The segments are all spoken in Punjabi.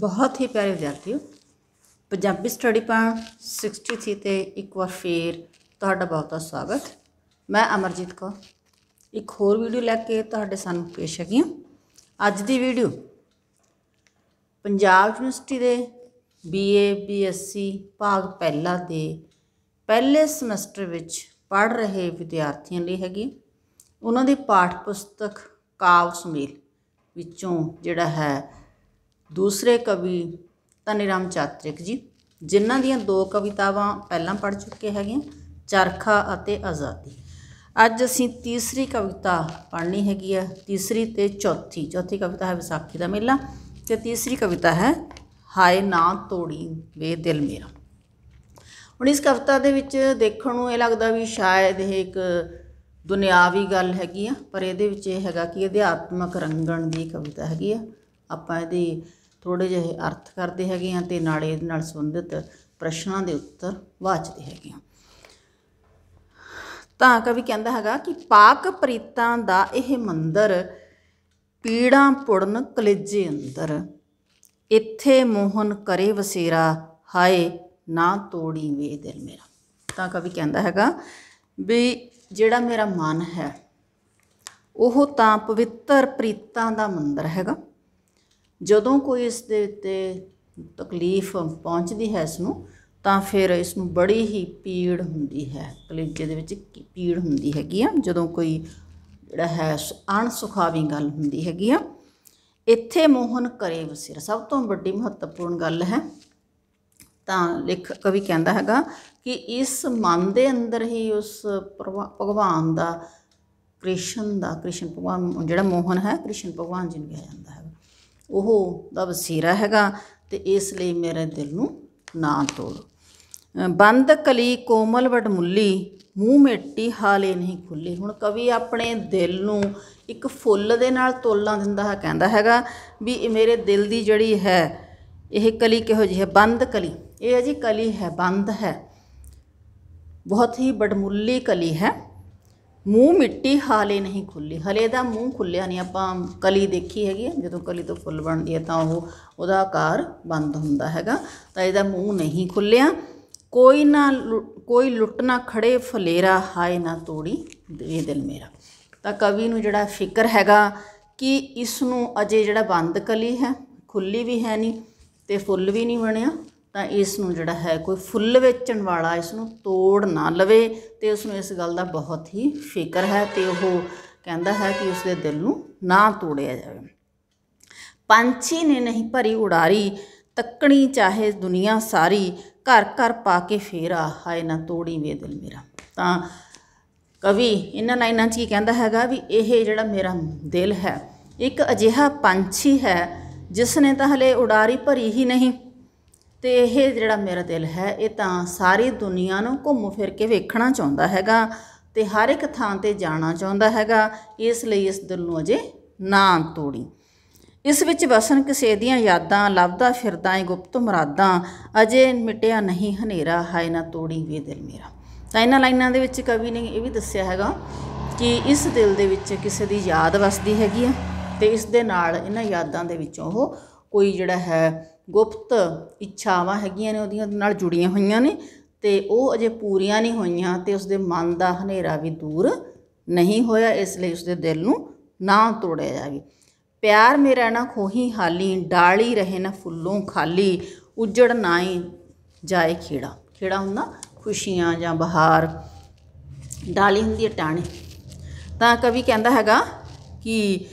ਬਹੁਤ ਹੀ ਪਿਆਰੇ ਵਿਦਿਆਰਥੀਓ ਪੰਜਾਬੀ ਸਟੱਡੀ ਪੁਆਇੰਟ 63 ਤੇ ਇੱਕ ਵਾਰ ਫੇਰ ਤੁਹਾਡਾ ਬਹੁਤ ਸਵਾਗਤ ਮੈਂ ਅਮਰਜੀਤ ਕੌਰ ਇੱਕ ਹੋਰ ਵੀਡੀਓ ਲੈ ਕੇ ਤੁਹਾਡੇ ਸਾਹਮਣੇ ਪੇਸ਼ ਹੈਗੀ ਹਾਂ ਅੱਜ ਦੀ ਵੀਡੀਓ ਪੰਜਾਬ ਯੂਨੀਵਰਸਿਟੀ ਦੇ ਬੀਏ ਬੀਐਸਸੀ ਭਾਗ ਪਹਿਲਾ ਦੇ ਪਹਿਲੇ ਸਮੈਸਟਰ ਵਿੱਚ ਪੜ ਰਹੇ ਵਿਦਿਆਰਥੀਆਂ ਲਈ ਹੈਗੀ ਉਹਨਾਂ ਦੀ ਪਾਠ ਪੁਸਤਕ ਕਾਵ ਸੁਮੇਲ ਵਿੱਚੋਂ ਜਿਹੜਾ ਹੈ ਦੂਸਰੇ ਕਵੀ ਤਨਿਰਾਮ ਚਾਤ੍ਰਿਕ ਜੀ ਜਿਨ੍ਹਾਂ ਦੀਆਂ ਦੋ ਕਵਿਤਾਵਾਂ ਪਹਿਲਾਂ ਪੜ ਚੁੱਕੇ ਹੈਗੇ ਚਰਖਾ ਅਤੇ ਆਜ਼ਾਦੀ ਅੱਜ ਅਸੀਂ ਤੀਸਰੀ ਕਵਿਤਾ ਪੜ੍ਹਨੀ ਹੈਗੀ ਹੈ ਤੀਸਰੀ ਤੇ ਚੌਥੀ ਚੌਥੀ ਕਵਿਤਾ ਹੈ ਵਿਸਾਖੀ ਦਾ ਮੇਲਾ ਤੇ ਤੀਸਰੀ ਕਵਿਤਾ ਹੈ ਹਾਏ ਨਾ ਤੋੜੀ ਵੇ ਦਿਲ ਮੇਰਾ ਹੁਣ ਇਸ ਕਵਿਤਾ ਦੇ ਵਿੱਚ ਦੇਖਣ ਨੂੰ ਇਹ ਲੱਗਦਾ ਵੀ ਸ਼ਾਇਦ ਇਹ ਇੱਕ ਦੁਨਿਆਵੀ ਗੱਲ ਹੈਗੀ ਆ ਪਰ ਇਹਦੇ ਵਿੱਚ ਇਹ ਹੈਗਾ ਕਿ ਅਧਿਆਤਮਕ ਰੰਗਣ ਦੀ ਕਵਿਤਾ ਹੈਗੀ ਆ ਆਪਾਂ ਇਹਦੇ ਥੋੜੇ ਜਿਹੇ ਅਰਥ ਕਰਦੇ ਹੈਗੇ ਆ ਤੇ ਨਾਲੇ ਇਹਦੇ ਨਾਲ ਸੰਬੰਧਿਤ ਪ੍ਰਸ਼ਨਾਂ ਦੇ ਉੱਤਰ ਵਾਚਦੇ ਹੈਗੇ ਆ ਤਾਂ ਕਵੀ ਕਹਿੰਦਾ ਹੈਗਾ ਕਿ ਪਾਕ ਪ੍ਰੀਤਾਂ ਦਾ ਇਹ ਮੰਦਰ ਪੀੜਾਂ ਪੁੜਨ ਕਲੇਜੇ ਅੰਦਰ ਇੱਥੇ ਮੋਹਨ ਕਰੇ ਵਸੇਰਾ ਹਾਏ ਨਾ ਤੋੜੀ ਵੇ ਦਿਲ ਮੇਰਾ ਤਾਂ ਕਵੀ ਕਹਿੰਦਾ ਹੈਗਾ ਵੀ ਜਿਹੜਾ ਮੇਰਾ ਮਨ ਹੈ ਉਹ ਤਾਂ ਪਵਿੱਤਰ ਪ੍ਰੀਤਾਂ ਦਾ ਮੰਦਰ ਹੈਗਾ ਜਦੋਂ ਕੋਈ ਇਸ ਦੇ ਉੱਤੇ ਤਕਲੀਫ ਪਹੁੰਚਦੀ ਹੈ ਇਸ ਨੂੰ ਤਾਂ ਫਿਰ ਇਸ ਨੂੰ ਬੜੀ ਹੀ ਪੀੜ ਹੁੰਦੀ ਹੈ ਕਲੇਜੇ ਦੇ ਵਿੱਚ ਪੀੜ ਹੁੰਦੀ ਹੈਗੀ ਆ ਜਦੋਂ ਕੋਈ ਜਿਹੜਾ ਹੈ ਅਣਸੁਖਾਵੀ ਗੱਲ ਹੁੰਦੀ ਹੈਗੀ ਆ ਇੱਥੇ ਮੋਹਨ ਕਰੇ ਵਸਿਰ ਸਭ ਤੋਂ ਵੱਡੀ ਮਹੱਤਵਪੂਰਨ ਗੱਲ ਹੈ ਤਾਂ ਲਿਖ ਕਵੀ ਕਹਿੰਦਾ ਹੈਗਾ ਕਿ ਇਸ ਮਨ ਦੇ ਅੰਦਰ ਹੀ ਉਸ ਭਗਵਾਨ ਦਾ ਕ੍ਰਿਸ਼ਨ ਦਾ ਕ੍ਰਿਸ਼ਨ ਭਗਵਾਨ ਜਿਹੜਾ ਮੋਹਨ ਹੈ ਕ੍ਰਿਸ਼ਨ ਭਗਵਾਨ ਜੀ ਕਿਹਾ ਜਾਂਦਾ ਹੈ ਉਹ ਦਾ ਵਸੀਰਾ ਹੈਗਾ ਤੇ ਇਸ ਲਈ ਮੇਰੇ ਦਿਲ ਨੂੰ ਨਾ ਤੋੜ ਬੰਦ ਕਲੀ ਕੋਮਲ ਮੁੱਲੀ ਮੂੰਹ ਮੇਟੀ ਹਾਲੇ ਨਹੀਂ ਖੁੱਲੀ ਹੁਣ ਕਵੀ ਆਪਣੇ ਦਿਲ ਨੂੰ ਇੱਕ ਫੁੱਲ ਦੇ ਨਾਲ ਤੋਲਾ ਦਿੰਦਾ ਹੈ ਕਹਿੰਦਾ ਹੈਗਾ ਵੀ ਇਹ ਮੇਰੇ ਦਿਲ ਦੀ ਜਿਹੜੀ ਹੈ ਇਹ ਕਲੀ ਕਿਹੋ ਜਿਹੀ ਹੈ ਬੰਦ ਕਲੀ ਇਹ ਹੈ ਜੀ ਕਲੀ ਹੈ ਬੰਦ ਹੈ ਬਹੁਤ ਹੀ ਬੜਮੁੱਲੀ ਕਲੀ ਹੈ ਮੂੰਹ ਮਿੱਟੀ ਹਾਲੇ ਨਹੀਂ ਖੁੱਲੀ ਹਲੇ ਦਾ ਮੂੰਹ ਖੁੱਲਿਆ ਨਹੀਂ ਆਪਾਂ ਕਲੀ ਦੇਖੀ ਹੈਗੀ ਜਦੋਂ ਕਲੀ ਤੋਂ ਫੁੱਲ ਬਣਦੀ ਹੈ ਤਾਂ ਉਹ ਉਹਦਾ ਆਕਾਰ ਬੰਦ ਹੁੰਦਾ ਹੈਗਾ ਤਾਂ ਇਹਦਾ ਮੂੰਹ ਨਹੀਂ ਖੁੱਲਿਆ ਕੋਈ ਨਾ ਕੋਈ ਲੁੱਟਣਾ ਖੜੇ ਫਲੇਰਾ ਹਾਏ ਨਾ ਤੋੜੀ ਦੇ ਦਿਲ ਮੇਰਾ ਤਾਂ ਕਵੀ ਨੂੰ ਜਿਹੜਾ ਫਿਕਰ ਹੈਗਾ ਕਿ ਇਸ ਨੂੰ ਅਜੇ ਜਿਹੜਾ ਬੰਦ ਕਲੀ ਹੈ ਖੁੱਲੀ ਵੀ ਹੈ ਨਹੀਂ ਤੇ ਫੁੱਲ ਵੀ ਨਹੀਂ ਬਣਿਆ ਤਾਂ ਇਸ ਨੂੰ ਜਿਹੜਾ ਹੈ ਕੋਈ ਫੁੱਲ ਵੇਚਣ ਵਾਲਾ ਇਸ ਨੂੰ ਤੋੜ ਨਾ ਲਵੇ ਤੇ ਉਸ ਨੂੰ ਇਸ ਗੱਲ ਦਾ ਬਹੁਤ ਹੀ ਫਿਕਰ ਹੈ ਤੇ ਉਹ ਕਹਿੰਦਾ ਹੈ ਕਿ ਉਸ ਦੇ ਦਿਲ ਨੂੰ ਨਾ ਤੋੜਿਆ ਜਾਵੇ ਪੰਛੀ ਨੇ ਨਹੀਂ ਭਰੀ ਉਡਾਰੀ ਤੱਕਣੀ ਚਾਹੇ ਦੁਨੀਆ ਸਾਰੀ ਘਰ ਘਰ ਪਾ ਕੇ ਫੇਰਾ ਹਾਏ ਨਾ ਤੋੜੀ ਵੇ ਦਿਲ ਮੇਰਾ ਤਾਂ ਕਵੀ ਇਹਨਾਂ ਲਾਈਨਾਂ 'ਚ ਕੀ ਕਹਿੰਦਾ ਹੈਗਾ ਵੀ ਇਹ ਜਿਹੜਾ ਮੇਰਾ ਦਿਲ ਹੈ ਇੱਕ ਅਜਿਹਾ ਪੰਛੀ ਹੈ ਜਿਸ ਨੇ ਤਾਂ ਹਲੇ ਉਡਾਰੀ ਭਰੀ ਹੀ ਨਹੀਂ ਤੇ ਇਹ ਜਿਹੜਾ ਮੇਰਾ ਦਿਲ ਹੈ ਇਹ ਤਾਂ ਸਾਰੀ ਦੁਨੀਆ ਨੂੰ ਘੁੰਮ ਫਿਰ ਕੇ ਵੇਖਣਾ ਚਾਹੁੰਦਾ ਹੈਗਾ ਤੇ ਹਰ ਇੱਕ ਥਾਂ ਤੇ ਜਾਣਾ ਚਾਹੁੰਦਾ ਹੈਗਾ ਇਸ ਲਈ ਇਸ ਦਿਲ ਨੂੰ ਅਜੇ ਨਾ ਤੋੜੀ ਇਸ ਵਿੱਚ ਵਸਨ ਕਿਸੇ ਦੀਆਂ ਯਾਦਾਂ ਲੱਭਦਾ ਫਿਰਦਾ ਏ ਗੁਪਤ ਮੁਰਾਦਾਂ ਅਜੇ ਮਿਟਿਆ ਨਹੀਂ ਹਨੇਰਾ ਹਾਏ ਨਾ ਤੋੜੀ ਵੀ ਦਿਲ ਮੇਰਾ ਤਾਂ ਇਹਨਾਂ ਲਾਈਨਾਂ ਦੇ ਵਿੱਚ ਕਵੀ ਨੇ ਇਹ ਵੀ ਦੱਸਿਆ ਹੈਗਾ ਕਿ ਇਸ ਦਿਲ ਦੇ ਵਿੱਚ ਕਿਸੇ ਦੀ ਯਾਦ ਵਸਦੀ ਹੈਗੀ ਆ ਤੇ ਇਸ ਦੇ ਨਾਲ ਇਹਨਾਂ ਯਾਦਾਂ ਦੇ ਵਿੱਚੋਂ ਉਹ ਕੋਈ ਜਿਹੜਾ ਹੈ ਗੁਪਤ ਇੱਛਾਵਾਂ ਹੈਗੀਆਂ ਨੇ ਉਹਦੀਆਂ ਨਾਲ ਜੁੜੀਆਂ ਹੋਈਆਂ ਨੇ ਤੇ ਉਹ ਅਜੇ ਪੂਰੀਆਂ ਨਹੀਂ ਹੋਈਆਂ ਤੇ ਉਸਦੇ ਮਨ ਦਾ ਹਨੇਰਾ ਵੀ ਦੂਰ ਨਹੀਂ ਹੋਇਆ ਇਸ ਲਈ ਉਸਦੇ ਦਿਲ ਨੂੰ ਨਾ ਤੋੜਿਆ ਜਾਵੇ ਪਿਆਰ ਮੇਰਾ ਨਾ ਖੋਹੀ ਹਾਲੀ ਡਾਲੀ ਰਹੇ ਨਾ ਫੁੱਲੋਂ ਖਾਲੀ ਉਜੜ ਨਾਏ ਜਾਏ ਖੇੜਾ ਖੇੜਾ ਹੁੰਦਾ ਖੁਸ਼ੀਆਂ ਜਾਂ ਬਹਾਰ ਡਾਲੀ ਹੁੰਦੀ ਹੈ ਟਾਣੀ ਤਾਂ ਕਵੀ ਕਹਿੰਦਾ ਹੈਗਾ ਕਿ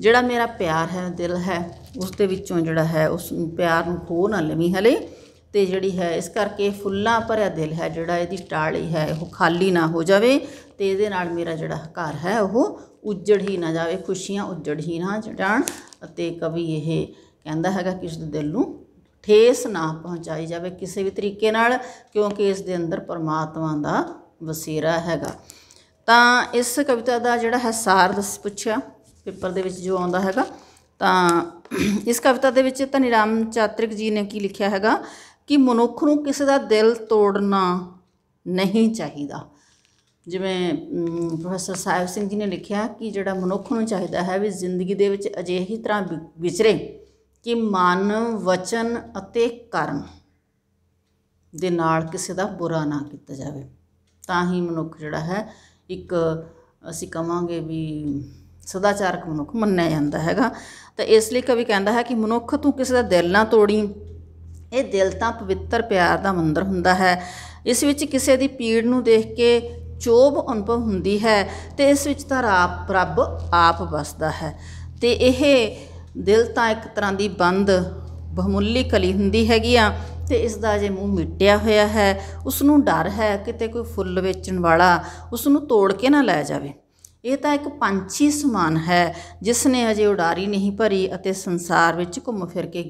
ਜਿਹੜਾ ਮੇਰਾ ਪਿਆਰ ਹੈ ਦਿਲ ਹੈ ਉਸ ਦੇ ਵਿੱਚੋਂ ਜਿਹੜਾ ਹੈ ਉਸ ਪਿਆਰ ਨੂੰ ਖੋ ਨਾ ਲਵੀ ਹਲੇ ਤੇ ਜਿਹੜੀ ਹੈ ਇਸ ਕਰਕੇ ਫੁੱਲਾਂ ਭਰਿਆ ਦਿਲ ਹੈ ਜਿਹੜਾ ਇਹਦੀ ਟਾਲੀ ਹੈ ਉਹ ਖਾਲੀ ਨਾ ਹੋ ਜਾਵੇ ਤੇ ਇਹਦੇ ਨਾਲ ਮੇਰਾ ਜਿਹੜਾ ਘਰ ਹੈ ਉਹ ਉੱਜੜ ਹੀ ਨਾ ਜਾਵੇ ਖੁਸ਼ੀਆਂ ਉੱਜੜ ਹੀ ਨਾ ਜਾਣ ਅਤੇ ਕਵੀ ਇਹ ਕਹਿੰਦਾ ਹੈਗਾ ਕਿ ਉਸ ਦੇ ਦਿਲ ਨੂੰ ਠੇਸ ਨਾ ਪਹੁੰਚਾਈ ਜਾਵੇ ਕਿਸੇ ਵੀ ਤਰੀਕੇ ਨਾਲ ਕਿਉਂਕਿ ਇਸ ਦੇ ਅੰਦਰ ਪਰਮਾਤਮਾ ਦਾ ਵਸੇਰਾ ਹੈਗਾ ਤਾਂ ਇਸ ਕਵਿਤਾ ਦਾ ਜਿਹੜਾ ਹੈ ਸਾਰ ਦੱਸ ਪੁੱਛਿਆ ਪੇਪਰ ਦੇ ਵਿੱਚ ਜੋ ਆਉਂਦਾ ਹੈਗਾ ਤਾਂ ਇਸ ਕਵਿਤਾ ਦੇ ਵਿੱਚ ਧਨੀ ਰਾਮ ਚਾਤ੍ਰਿਕ ਜੀ ਨੇ ਕੀ ਲਿਖਿਆ ਹੈਗਾ ਕਿ ਮਨੁੱਖ ਨੂੰ ਕਿਸੇ ਦਾ ਦਿਲ ਤੋੜਨਾ ਨਹੀਂ ਚਾਹੀਦਾ ਜਿਵੇਂ ਪ੍ਰੋਫੈਸਰ ਸਾਹਿਬ ਸਿੰਘ ਜੀ ਨੇ ਲਿਖਿਆ ਕਿ ਜਿਹੜਾ ਮਨੁੱਖ ਨੂੰ ਚਾਹੀਦਾ ਹੈ ਵੀ ਜ਼ਿੰਦਗੀ ਦੇ ਵਿੱਚ ਅਜਿਹੀ ਤਰ੍ਹਾਂ ਵਿਚਰੇ ਕਿ ਮਨ ਵਚਨ ਅਤੇ ਕਰਮ ਦੇ ਨਾਲ ਕਿਸੇ ਦਾ ਬੁਰਾ ਨਾ ਕੀਤਾ ਜਾਵੇ ਤਾਂ ਹੀ ਮਨੁੱਖ ਜਿਹੜਾ ਹੈ ਇੱਕ ਅਸੀਂ ਕਵਾਂਗੇ ਵੀ ਸਦਾਚਾਰਕ ਮਨੁੱਖ ਮੰਨਿਆ ਜਾਂਦਾ ਹੈਗਾ ਤਾਂ ਇਸ ਲਈ ਕਵੀ ਕਹਿੰਦਾ ਹੈ ਕਿ ਮਨੁੱਖ ਤੂੰ ਕਿਸੇ ਦਾ ਦਿਲ ਨਾ ਤੋੜੀ ਇਹ ਦਿਲ ਤਾਂ ਪਵਿੱਤਰ ਪਿਆਰ ਦਾ ਮੰਦਰ ਹੁੰਦਾ ਹੈ ਇਸ ਵਿੱਚ ਕਿਸੇ ਦੀ ਪੀੜ ਨੂੰ ਦੇਖ ਕੇ ਚੋਬ ਅਨੁਭਵ ਹੁੰਦੀ ਹੈ ਤੇ ਇਸ ਵਿੱਚ ਤਾਂ ਆਪ ਰੱਬ ਆਪ ਵਸਦਾ ਹੈ ਤੇ ਇਹ ਦਿਲ ਤਾਂ ਇੱਕ ਤਰ੍ਹਾਂ ਦੀ ਬੰਦ ਬਹੁਮੁੱਲੀ ਕਲੀ ਹੁੰਦੀ ਹੈਗੀ ਆ ਤੇ ਇਸ ਦਾ ਜੇ ਮੂੰਹ ਮਿਟਿਆ ਹੋਇਆ ਹੈ ਉਸ ਨੂੰ ਡਰ ਹੈ ਕਿਤੇ ਕੋਈ ਫੁੱਲ ਵੇਚਣ ਵਾਲਾ ਉਸ ਨੂੰ ਤੋੜ ਕੇ ਨਾ ਲੈ ਜਾਵੇ ਇਹ ਤਾਂ ਇੱਕ ਪੰਛੀ ਸਮਾਨ ਹੈ ਜਿਸ ਨੇ ਅਜੇ ਉਡਾਰੀ ਨਹੀਂ ਭਰੀ ਅਤੇ ਸੰਸਾਰ ਵਿੱਚ ਘੁੰਮ ਫਿਰ ਕੇ